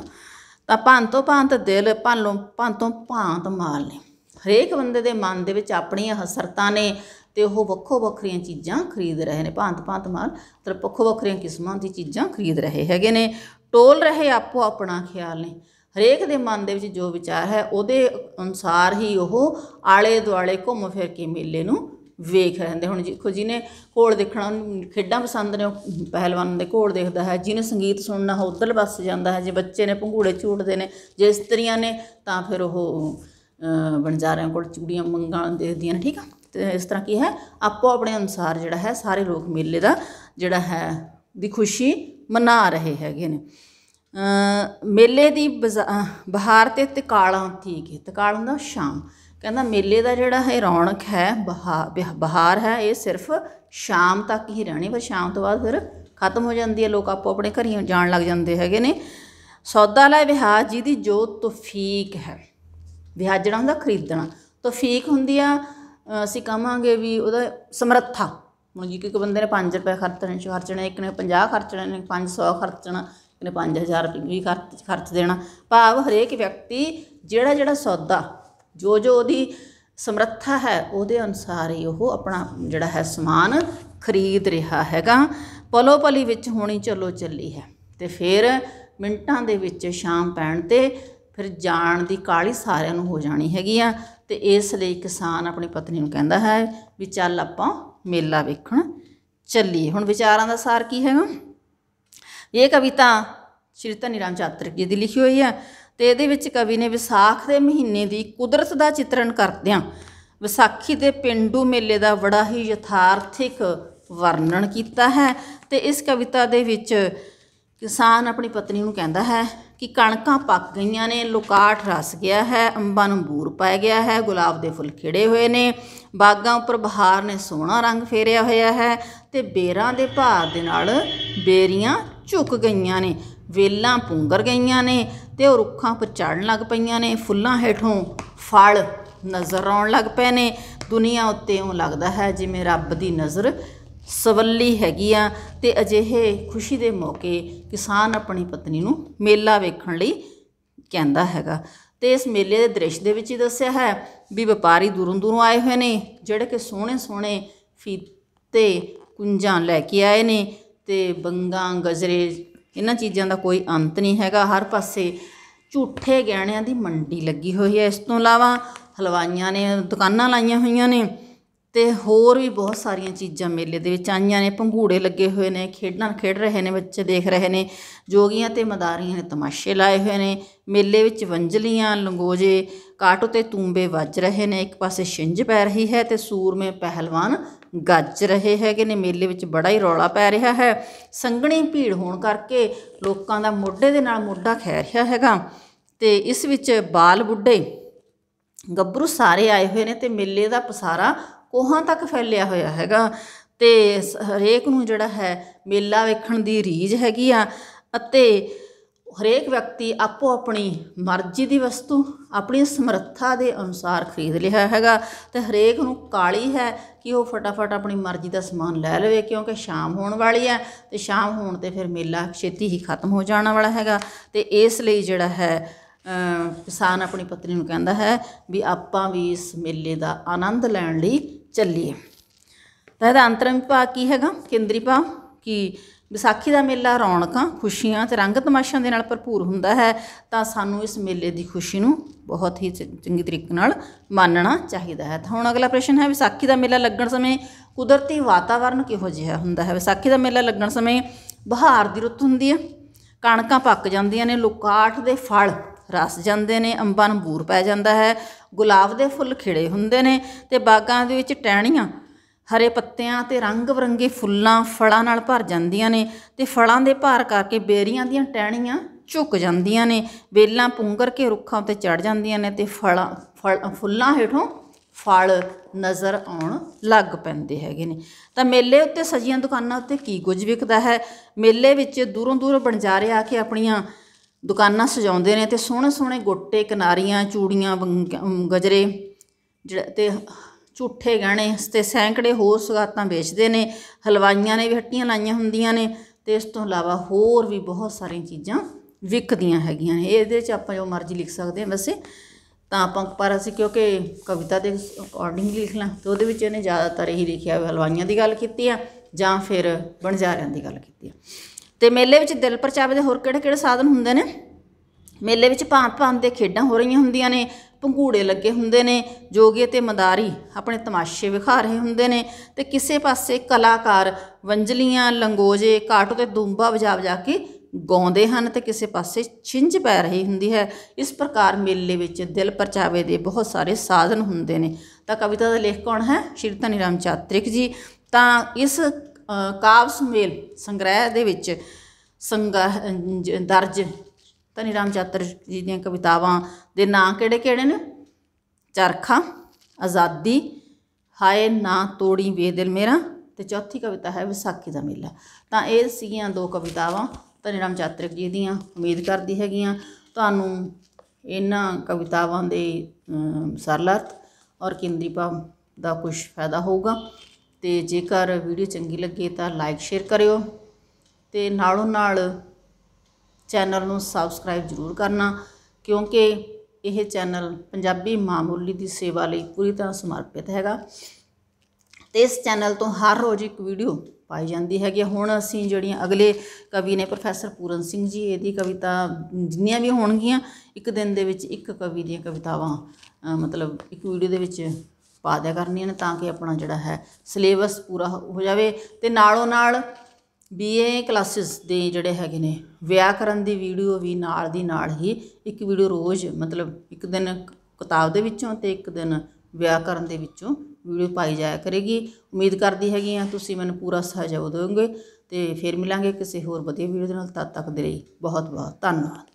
ਤਾਂ ਭਾਂਤੋਂ ਭਾਂਤ ਦਿਲ ਭਾਂਲੋਂ ਭਾਂਤੋਂ ਭਾਂਤ ਮਾਲ ਨੇ ਹਰੇਕ ਬੰਦੇ ਦੇ ਮਨ ਦੇ ਵਿੱਚ ਆਪਣੀਆਂ ਹਸਰਤਾਂ ਨੇ ਤੇ ਉਹ ਵੱਖੋ ਵੱਖਰੀਆਂ ਚੀਜ਼ਾਂ ਖਰੀਦ ਰਹੇ ਨੇ ਭਾਂਤ ਭਾਂਤ ਮਾਲ ਤੇ ਵੱਖੋ ਵੱਖਰੀਆਂ ਕਿਸਮਾਂ ਦੀ ਚੀਜ਼ਾਂ ਖਰੀਦ ਰਹੇ ਹੈਗੇ ਨੇ ਟੋਲ ਰਹੇ ਆਪੋ ਆਪਣਾ ਖਿਆਲ ਨੇ ਹਰੇਕ ਦੇ ਮਨ ਦੇ ਵਿੱਚ ਜੋ ਵਿਚਾਰ ਹੈ ਉਹਦੇ ਅਨੁਸਾਰ ਹੀ ਉਹ ਆਲੇ ਦੁਆਲੇ ਘੁੰਮ ਫਿਰ ਕੇ ਮੇਲੇ ਨੂੰ ਵੇਖ ਹੁੰਦੇ ਹੁਣ ਦੇਖੋ ਜਿਹਨੇ ਘੋੜ ਦੇਖਣਾ ਖੇਡਾਂ ਪਸੰਦ ਨੇ ਉਹ ਪਹਿਲਵਾਨ ਦੇ ਘੋੜ ਦੇਖਦਾ ਹੈ ਜਿਹਨੇ ਸੰਗੀਤ ਸੁਣਨਾ ਹੋ ਉਧਰ ਬੱਸ ਜਾਂਦਾ ਹੈ ਜੇ ਬੱਚੇ ਨੇ ਪੰਘੂੜੇ ਝੂਟਦੇ ਨੇ ਜੇ ਇਸਤਰੀਆਂ ਨੇ ਤਾਂ ਫਿਰ ਉਹ ਬਣਜਾਰਿਆਂ ਕੋਲ ਚੂੜੀਆਂ ਮੰਗਾਂ ਦੇਖਦੀਆਂ ਨੇ ਠੀਕ ਆ ਇਸ ਤਰ੍ਹਾਂ ਕੀ ਹੈ ਆਪੋ ਆਪਣੇ ਅਨੁਸਾਰ ਜਿਹੜਾ ਹੈ ਸਾਰੇ ਲੋਕ ਮੇਲੇ ਦਾ ਜਿਹੜਾ ਹੈ ਦੀ ਖੁਸ਼ੀ ਮਨਾ ਰਹੇ ਹੈਗੇ ਨੇ ਮੇਲੇ ਦੀ ਬਹਾਰ ਤੇ ਤਕਾਲਾਂ ਠੀਕ ਹੈ ਤਕਾਲ ਹੁੰਦਾ ਸ਼ਾਮ ਕਹਿੰਦਾ ਮੇਲੇ ਦਾ ਜਿਹੜਾ ਹੈ ਰੌਣਕ ਹੈ ਬਹਾਰ ਹੈ ਇਹ ਸਿਰਫ ਸ਼ਾਮ ਤੱਕ ਹੀ ਰਹਿਣੀ ਪਰ ਸ਼ਾਮ ਤੋਂ ਬਾਅਦ ਫਿਰ ਖਤਮ ਹੋ ਜਾਂਦੀ ਹੈ ਲੋਕ ਆਪੋ ਆਪਣੇ ਘਰੀਆਂ ਜਾਣ ਲੱਗ ਜਾਂਦੇ ਹੈਗੇ ਨੇ ਸੌਦਾ ਲੈ ਵਿਹਾਜ ਜੀ ਦੀ ਜੋ ਤੌਫੀਕ ਹੈ ਜਿਹੜਾ ਹੁੰਦਾ ਖਰੀਦਣਾ ਤੌਫੀਕ ਹੁੰਦੀ ਆ ਅਸੀਂ ਕਹਾਂਗੇ ਵੀ ਉਹਦਾ ਸਮਰੱਥਾ ਹੁਣ ਜੀ ਕਿ ਇੱਕ ਬੰਦੇ ਨੇ 5 ਰੁਪਏ ਖਰਚਣੇ ਖਰਚਣੇ ਇੱਕ ਨੇ 50 ਖਰਚਣੇ ਨੇ 500 ਖਰਚਣਾ ਇੱਕ ਨੇ 5000 ਵੀ ਖਰਚ ਖਰਚ ਦੇਣਾ ਭਾਵ ਹਰੇਕ ਵਿਅਕਤੀ ਜਿਹੜਾ ਜਿਹੜਾ ਸੌਦਾ ਜੋ ਜੋ ਉਹਦੀ ਸਮਰੱਥਾ ਹੈ ਉਹਦੇ ਅਨੁਸਾਰ ਹੀ ਉਹ ਆਪਣਾ ਜਿਹੜਾ ਹੈ ਸਮਾਨ ਖਰੀਦ ਰਿਹਾ ਹੈਗਾ ਪਲੋ ਪਲੀ ਵਿੱਚ ਹੋਣੀ ਚੱਲੋ ਚੱਲੀ ਹੈ ਤੇ ਫਿਰ ਮਿੰਟਾਂ ਦੇ ਵਿੱਚ ਸ਼ਾਮ ਪੈਣ ਤੇ ਫਿਰ ਜਾਣ ਦੀ ਕਾਲੀ ਸਾਰਿਆਂ ਨੂੰ ਹੋ ਜਾਣੀ ਹੈਗੀ ਆ ਤੇ ਇਸ ਲਈ ਕਿਸਾਨ ਆਪਣੀ ਪਤਨੀ ਨੂੰ ਕਹਿੰਦਾ ਹੈ ਵੀ ਚੱਲ ਆਪਾਂ ਮੇਲਾ ਵੇਖਣ ਚੱਲੀਏ ਹੁਣ ਵਿਚਾਰਾਂ ਦਾ ਸਾਰ ਕੀ ਹੈਗਾ ਇਹ ਕਵਿਤਾ ਸ਼੍ਰੀ ਧਨੀ ਰਾਮ ਚਾਤ੍ਰਿਕ ਜੀ ਦੀ ਲਿਖੀ ਹੋਈ ਹੈ ਤੇ ਇਹਦੇ ਵਿੱਚ ਕਵੀ ਨੇ ਵਿਸਾਖ ਦੇ ਮਹੀਨੇ ਦੀ ਕੁਦਰਤ ਦਾ ਚਿਤਰਣ ਕਰਦਿਆਂ ਵਿਸਾਖੀ ਦੇ ਪਿੰਡੂ ਮੇਲੇ ਦਾ ਬੜਾ ਹੀ ਯਥਾਰਥਿਕ ਵਰਣਨ ਕੀਤਾ ਹੈ ਤੇ ਇਸ ਕਵਿਤਾ ਦੇ ਵਿੱਚ ਕਿਸਾਨ ਆਪਣੀ ਪਤਨੀ ਨੂੰ ਕਹਿੰਦਾ ਹੈ ਕਿ ਕਣਕਾਂ ਪੱਕ ਗਈਆਂ ਨੇ ਲੋਕਾਠ ਰਸ ਗਿਆ ਹੈ ਅੰਬਾਂ ਨੂੰ ਬੂਰ ਪੈ ਗਿਆ ਹੈ ਗੁਲਾਬ ਦੇ ਫੁੱਲ ਖਿੜੇ ਹੋਏ ਨੇ ਬਾਗਾਂ ਉੱਪਰ ਬਹਾਰ ਨੇ ਸੋਹਣਾ ਰੰਗ ਫੇਰਿਆ ਹੋਇਆ ਹੈ ਤੇ ਬੇਰਾਂ ਦੇ ਭਾਰ ਦੇ ਨਾਲ ਬੇਰੀਆਂ ਝੁਕ ਗਈਆਂ ਨੇ ਵੇਲਾਂ ਪੁੰਗਰ ਗਈਆਂ ਨੇ ਤੇ ਉਹ ਰੁੱਖਾਂ 'ਤੇ ਚੜਨ ਲੱਗ ਪਈਆਂ ਨੇ ਫੁੱਲਾਂ ਹੇਠੋਂ ਫਲ ਨਜ਼ਰ ਆਉਣ ਲੱਗ ਪਏ ਨੇ ਦੁਨੀਆ ਉੱਤੇ ਉਹ ਲੱਗਦਾ ਹੈ ਜਿਵੇਂ ਰੱਬ ਦੀ ਨਜ਼ਰ ਸਵੱਲੀ ਹੈਗੀ ਆ ਤੇ ਅਜਿਹੇ ਖੁਸ਼ੀ ਦੇ ਮੌਕੇ ਕਿਸਾਨ ਆਪਣੀ ਪਤਨੀ ਨੂੰ ਮੇਲਾ ਵੇਖਣ ਲਈ ਕਹਿੰਦਾ ਹੈਗਾ ਤੇ ਇਸ ਮੇਲੇ ਦੇ ਦ੍ਰਿਸ਼ ਦੇ ਵਿੱਚ ਹੀ ਦੱਸਿਆ ਹੈ ਵੀ ਵਪਾਰੀ ਦੂਰੋਂ ਦੂਰੋਂ ਆਏ ਹੋਏ ਨੇ ਜਿਹੜੇ ਕਿ ਸੋਹਣੇ ਸੋਹਣੇ ਫੀਤੇ ਕੁੰਜਾਂ ਲੈ ਕੇ ਆਏ ਨੇ ਤੇ ਬੰਗਾਂ ਗਜਰੇ ਇਹਨਾਂ ਚੀਜ਼ਾਂ ਦਾ ਕੋਈ ਅੰਤ ਨਹੀਂ ਹੈਗਾ ਹਰ ਪਾਸੇ ਝੂਠੇ ਗਹਿਣਿਆਂ ਦੀ ਮੰਡੀ ਲੱਗੀ ਹੋਈ ਹੈ ਇਸ ਤੋਂ ਇਲਾਵਾ ਹਲਵਾਈਆਂ ਨੇ ਦੁਕਾਨਾਂ ਲਾਈਆਂ ਹੋਈਆਂ ਨੇ ਅਤੇ ਹੋਰ ਵੀ ਬਹੁਤ ਸਾਰੀਆਂ ਚੀਜ਼ਾਂ ਮੇਲੇ ਦੇ ਵਿੱਚ ਆਈਆਂ ਨੇ ਪੰਘੂੜੇ ਲੱਗੇ ਹੋਏ ਨੇ ਖੇਡਾਂ ਖੇਡ ਰਹੇ ਨੇ ਬੱਚੇ ਦੇਖ ਰਹੇ ਨੇ ਜੋਗੀਆਂ ਅਤੇ ਮਦਾਰੀਆਂ ਨੇ ਤਮਾਸ਼ੇ ਲਾਏ ਹੋਏ ਨੇ ਮੇਲੇ ਵਿੱਚ ਵੰਜਲੀਆਂ ਲੰਗੋਜੇ ਕਾਟ ਉਤੇ ਤੂੰਬੇ ਵੱਜ ਰਹੇ ਨੇ ਇੱਕ ਪਾਸੇ ਛਿੰਝ ਪੈ ਰਹੀ ਹੈ ਤੇ ਸੂਰਮੇ ਪਹਿਲਵਾਨ ਗੱਜ ਰਹੇ ਹੈਗੇ ਨੇ ਮੇਲੇ ਵਿੱਚ ਬੜਾ ਹੀ ਰੌਲਾ ਪੈ ਰਿਹਾ ਹੈ ਸੰਗਣੀ ਭੀੜ ਹੋਣ ਕਰਕੇ ਲੋਕਾਂ ਦਾ ਮੋਢੇ ਦੇ ਨਾਲ ਮੋਢਾ ਖੈ ਰਿਹਾ ਹੈਗਾ ਤੇ ਇਸ ਵਿੱਚ ਬਾਲ ਬੁੱਢੇ ਗੱਭਰੂ ਸਾਰੇ ਆਏ ਹੋਏ ਨੇ ਤੇ ਮੇਲੇ ਦਾ ਪਸਾਰਾ ਕੋਹਾਂ ਤੱਕ ਫੈਲਿਆ ਹੋਇਆ ਹੈਗਾ ਤੇ ਹਰੇਕ ਨੂੰ ਜਿਹੜਾ ਹੈ ਮੇਲਾ ਵੇਖਣ ਦੀ ਰੀਜ ਹੈਗੀ ਆ ਅਤੇ ਹਰੇਕ ਵਿਅਕਤੀ ਆਪੋ ਆਪਣੀ ਮਰਜ਼ੀ ਦੀ ਵਸਤੂ ਆਪਣੀ ਸਮਰੱਥਾ ਦੇ ਅਨੁਸਾਰ ਖਰੀਦ ਲਿਆ ਹੈਗਾ ਤੇ ਹਰੇਕ ਨੂੰ ਕਾਲੀ ਹੈ ਕਿ ਉਹ ਫਟਾਫਟ ਆਪਣੀ ਮਰਜ਼ੀ ਦਾ ਸਮਾਨ ਲੈ ਲਵੇ ਕਿਉਂਕਿ ਸ਼ਾਮ ਹੋਣ ਵਾਲੀ ਹੈ ਤੇ ਸ਼ਾਮ ਹੋਣ ਤੇ ਫਿਰ ਮੇਲਾ ਛੇਤੀ ਹੀ ਖਤਮ ਹੋ ਜਾਣ ਵਾਲਾ ਹੈਗਾ ਤੇ ਇਸ ਲਈ ਜਿਹੜਾ ਹੈ ਕਿਸਾਨ ਆਪਣੀ ਪਤਨੀ ਨੂੰ ਕਹਿੰਦਾ ਹੈ ਵੀ ਆਪਾਂ ਵੀ ਇਸ ਮੇਲੇ ਦਾ ਆਨੰਦ ਲੈਣ ਲਈ ਚੱਲੀਏ ਤਾਂ ਇਹਦਾ ਅੰਤਰਮ ਭਾਗ ਕੀ ਹੈਗਾ ਕੇਂਦਰੀ ਭਾਗ ਕਿ ਵਿਸਾਖੀ ਦਾ ਮੇਲਾ ਰੌਣਕਾਂ ਖੁਸ਼ੀਆਂ ਤੇ ਰੰਗ ਤਮਾਸ਼ਿਆਂ ਦੇ ਨਾਲ ਭਰਪੂਰ ਹੁੰਦਾ ਹੈ ਤਾਂ ਸਾਨੂੰ ਇਸ ਮੇਲੇ ਦੀ ਖੁਸ਼ੀ ਨੂੰ ਬਹੁਤ ਹੀ ਚੰਗੀ ਤਰੀਕੇ ਨਾਲ ਮਾਨਣਾ ਚਾਹੀਦਾ ਹੈ ਤਾਂ ਹੁਣ ਅਗਲਾ ਪ੍ਰਸ਼ਨ ਹੈ ਵਿਸਾਖੀ ਦਾ ਮੇਲਾ ਲੱਗਣ ਸਮੇਂ ਕੁਦਰਤੀ ਵਾਤਾਵਰਣ ਕਿਹੋ ਜਿਹਾ ਹੁੰਦਾ ਹੈ ਵਿਸਾਖੀ ਦਾ ਮੇਲਾ ਲੱਗਣ ਸਮੇਂ ਬਹਾਰ ਦੀ ਰੁੱਤ ਹੁੰਦੀ ਹੈ ਕਣਕਾਂ ਪੱਕ ਜਾਂਦੀਆਂ ਨੇ ਲੋਕਾਠ ਦੇ ਫਲ ਰਸ ਜਾਂਦੇ ਨੇ ਅੰਬਾਂ ਨੂੰ ਬੂਰ ਪੈ ਜਾਂਦਾ ਹੈ ਗੁਲਾਬ ਦੇ ਫੁੱਲ ਖਿੜੇ ਹੁੰਦੇ ਨੇ ਤੇ ਬਾਗਾਂ ਦੇ ਵਿੱਚ ਟਹਿਣੀਆਂ ਹਰੇ ਪੱਤਿਆਂ ਤੇ ਰੰਗ ਬਰੰਗੇ ਫੁੱਲਾਂ ਫਲਾਂ ਨਾਲ ਭਰ ਜਾਂਦੀਆਂ ਨੇ ਤੇ ਫਲਾਂ ਦੇ ਭਾਰ ਕਰਕੇ ਬੇਰੀਆਂ ਦੀਆਂ ਟਹਿਣੀਆਂ ਝੁੱਕ ਜਾਂਦੀਆਂ ਨੇ ਬੇਲਾਂ ਪੁੰਗਰ ਕੇ ਰੁੱਖਾਂ ਉੱਤੇ ਚੜ ਜਾਂਦੀਆਂ ਨੇ ਤੇ ਫਲਾਂ ਫੁੱਲਾਂ ਹੇਠੋਂ ਫਲ ਨਜ਼ਰ ਆਉਣ ਲੱਗ ਪੈਂਦੇ ਹੈਗੇ ਨੇ ਤਾਂ ਮੇਲੇ ਉੱਤੇ ਸਜੀਆਂ ਦੁਕਾਨਾਂ ਉੱਤੇ ਕੀ ਕੁਝ ਵਿਕਦਾ ਹੈ ਮੇਲੇ ਵਿੱਚ ਦੂਰੋਂ ਬਣ ਬਣਜਾਰੇ ਆ ਕੇ ਆਪਣੀਆਂ ਦੁਕਾਨਾਂ ਸਜਾਉਂਦੇ ਨੇ ਤੇ ਸੋਹਣੇ ਸੋਹਣੇ ਗੋਟੇ ਕਿਨਾਰੀਆਂ ਚੂੜੀਆਂ ਗਜਰੇ ਜਿਹੜਾ ਤੇ ਝੂਠੇ ਗਹਿਣੇ ਤੇ ਸੈਂਕੜੇ ਹੋਰ ਸੁਗਾਤਾਂ ਵੇਚਦੇ ਨੇ ਹਲਵਾਈਆਂ ਨੇ ਵੀ ਹੱਟੀਆਂ ਲਾਈਆਂ ਹੁੰਦੀਆਂ ਨੇ ਤੇ ਇਸ ਤੋਂ ਇਲਾਵਾ ਹੋਰ ਵੀ ਬਹੁਤ ਸਾਰੀਆਂ ਚੀਜ਼ਾਂ ਵਿਕਦੀਆਂ ਹੈਗੀਆਂ ਨੇ ਇਹਦੇ 'ਚ ਆਪਾਂ ਜੋ ਮਰਜ਼ੀ ਲਿਖ ਸਕਦੇ ਹਾਂ ਵੈਸੇ ਤਾਂ ਆਪਾਂ ਪਰ ਅਸੀਂ ਕਿਉਂਕਿ ਕਵਿਤਾ ਦੇ ਅਕੋਰਡਿੰਗ ਲਿਖਣਾ ਤੇ ਉਹਦੇ ਵਿੱਚ ਇਹਨੇ ਜ਼ਿਆਦਾਤਰ ਇਹੀ ਲਿਖਿਆ ਹਲਵਾਈਆਂ ਦੀ ਗੱਲ ਕੀਤੀ ਆ ਜਾਂ ਫਿਰ ਬਣਜਾਰਿਆਂ ਦੀ ਗੱਲ ਕੀਤੀ ਆ ਤੇ ਮੇਲੇ ਵਿੱਚ ਦਿਲ ਪਰਚਾਵੇ ਦੇ ਹੋਰ ਕਿਹੜੇ-ਕਿਹੜੇ ਸਾਧਨ ਹੁੰਦੇ ਨੇ ਮੇਲੇ ਵਿੱਚ ਭਾਂਤ-ਭਾਂਤ ਦੇ ਖੇਡਾਂ ਹੋ ਰਹੀਆਂ ਹੁੰਦੀਆਂ ਨੇ ਪੰਘੂੜੇ ਲੱਗੇ ਹੁੰਦੇ ਨੇ ਜੋਗੀ ਤੇ ਮਦਾਰੀ ਆਪਣੇ ਤਮਾਸ਼ੇ ਵਿਖਾ ਰਹੇ ਹੁੰਦੇ ਨੇ ਤੇ ਕਿਸੇ ਪਾਸੇ ਕਲਾਕਾਰ ਵੰਜਲੀਆਂ ਲੰਗੋਜੇ ਕਾਟੋ ਤੇ ਦੂੰਬਾ ਵਜਾ ਵਜਾ ਕੇ ਗਾਉਂਦੇ ਹਨ ਤੇ ਕਿਸੇ ਪਾਸੇ ਛਿੰਝ ਪੈ ਰਹੀ ਹੁੰਦੀ ਹੈ ਇਸ ਪ੍ਰਕਾਰ ਮੇਲੇ ਵਿੱਚ ਦਿਲ ਪਰਚਾਵੇ ਦੇ ਬਹੁਤ ਸਾਰੇ ਸਾਧਨ ਹੁੰਦੇ ਨੇ ਤਾਂ ਕਵਿਤਾ ਦਾ ਲੇਖ ਕੌਣ ਹੈ ਸ਼੍ਰੀ ਧਨੀ ਰਾਮ ਚਾਤ੍ਰਿਕ ਜੀ ਤਾਂ ਇਸ ਕਾਵ ਮੇਲ ਸੰਗ੍ਰਹਿ ਦੇ ਵਿੱਚ ਸੰਗ੍ਰਹਿ ਦਰਜ ਧਨੀ ਰਾਮ ਚਾਤਰ ਜੀ ਦੀਆਂ ਕਵਿਤਾਵਾਂ ਦੇ ਨਾਂ ਕਿਹੜੇ ਕਿਹੜੇ ਨੇ ਚਰਖਾ ਆਜ਼ਾਦੀ ਹਾਏ ਨਾ ਤੋੜੀ ਵੇ ਦਿਲ ਮੇਰਾ ਤੇ ਚੌਥੀ ਕਵਿਤਾ ਹੈ ਵਿਸਾਖੀ ਦਾ ਮੇਲਾ ਤਾਂ ਇਹ ਸੀਗੀਆਂ ਦੋ ਕਵਿਤਾਵਾਂ ਧਨੀ ਰਾਮ ਚਾਤਰ ਜੀ ਦੀਆਂ ਉਮੀਦ ਕਰਦੀ ਹੈਗੀਆਂ ਤੁਹਾਨੂੰ ਇਹਨਾਂ ਕਵਿਤਾਵਾਂ ਦੇ ਸਰਲ ਅਰਥ ਔਰ ਕੇਂਦਰੀ ਭਾਵ ਦਾ ਕੁਝ ਫਾਇਦਾ ਹੋਊਗਾ ਤੇ ਜੇਕਰ ਵੀਡੀਓ ਚੰਗੀ ਲੱਗੇ ਤਾਂ ਲਾਈਕ ਸ਼ੇਅਰ ਕਰਿਓ ਤੇ ਨਾਲੋਂ ਨਾਲ ਚੈਨਲ ਨੂੰ ਸਬਸਕ੍ਰਾਈਬ ਜ਼ਰੂਰ ਕਰਨਾ ਕਿਉਂਕਿ ਇਹ ਚੈਨਲ ਪੰਜਾਬੀ ਮਾਮੂਲੀ ਦੀ ਸੇਵਾ ਲਈ ਪੂਰੀ ਤਰ੍ਹਾਂ ਸਮਰਪਿਤ ਹੈਗਾ ਤੇ ਇਸ ਚੈਨਲ ਤੋਂ ਹਰ ਰੋਜ਼ ਇੱਕ ਵੀਡੀਓ ਪਾਈ ਜਾਂਦੀ ਹੈਗੀ ਹੁਣ ਅਸੀਂ ਜਿਹੜੀਆਂ ਅਗਲੇ ਕਵੀ ਨੇ ਪ੍ਰੋਫੈਸਰ ਪੂਰਨ ਸਿੰਘ ਜੀ ਇਹਦੀ ਕਵਿਤਾ ਜਿੰਨੀਆਂ ਵੀ ਹੋਣਗੀਆਂ ਇੱਕ ਦਿਨ ਦੇ ਵਿੱਚ ਇੱਕ ਕਵੀ ਦੀਆਂ ਕਵਿਤਾਵਾਂ ਮਤਲਬ ਇੱਕ ਵੀਡੀਓ ਦੇ ਵਿੱਚ ਪਾ ਦਿਆ ਕਰਨੀਆਂ ਨੇ ਤਾਂ ਕਿ ਆਪਣਾ ਜਿਹੜਾ ਹੈ ਸਿਲੇਬਸ ਪੂਰਾ ਹੋ ਜਾਵੇ ਤੇ ਨਾਲੋਂ ਨਾਲ ਬੀਏ ਕਲਾਸਿਸ ਦੇ ਜਿਹੜੇ ਹੈਗੇ ਨੇ ਵਿਆਕਰਨ ਦੀ ਵੀਡੀਓ ਵੀ ਨਾਲ ਦੀ ਨਾਲ ਹੀ ਇੱਕ ਵੀਡੀਓ ਰੋਜ਼ ਮਤਲਬ ਇੱਕ ਦਿਨ ਕਿਤਾਬ ਦੇ ਵਿੱਚੋਂ ਤੇ ਇੱਕ ਦਿਨ ਵਿਆਕਰਨ ਦੇ ਵਿੱਚੋਂ ਵੀਡੀਓ ਪਾਈ ਜਾਇਆ ਕਰੇਗੀ ਉਮੀਦ ਕਰਦੀ ਹੈਗੀ ਆ ਤੁਸੀਂ ਮੈਨੂੰ ਪੂਰਾ ਸਹਿਯੋਗ ਦੇਵੋਗੇ ਤੇ ਫਿਰ ਮਿਲਾਂਗੇ ਕਿਸੇ ਹੋਰ ਵਧੀਆ ਵੀਡੀਓ ਦੇ ਨਾਲ ਤਦ ਤੱਕ ਦੇ ਲਈ ਬਹੁਤ ਬਹੁਤ ਧੰਨਵਾਦ